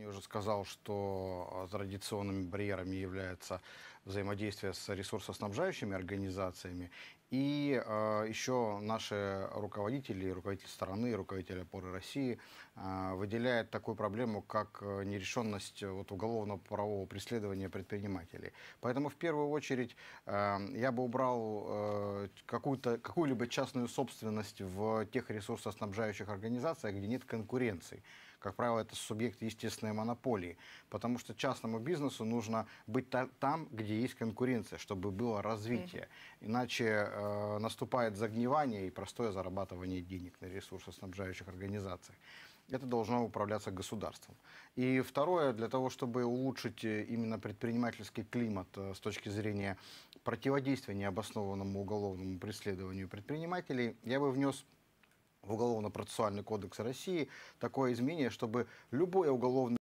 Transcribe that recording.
Я уже сказал, что а, традиционными барьерами является взаимодействие с ресурсоснабжающими организациями и э, а, еще наши руководители, руководитель страны, руководитель опоры России э, а, выделяет такую проблему, как э, нерешенность э, вот, уголовно-правового преследования предпринимателей. Поэтому в первую очередь э, я бы убрал э, какую-то, какую-либо частную собственность в тех ресурсоснабжающих организациях, где нет конкуренции. Как правило, это субъекты естественной монополии, потому что частному бизнесу нужно быть та там, где есть конкуренция, чтобы было развитие. Иначе э, наступает загнивание и простое зарабатывание денег на ресурсоснабжающих организациях. Это должно управляться государством. И второе, для того, чтобы улучшить э, именно предпринимательский климат э, с точки зрения противодействия необоснованному уголовному преследованию предпринимателей, я бы внес в Уголовно-процессуальный кодекс России такое изменение, чтобы любое уголовное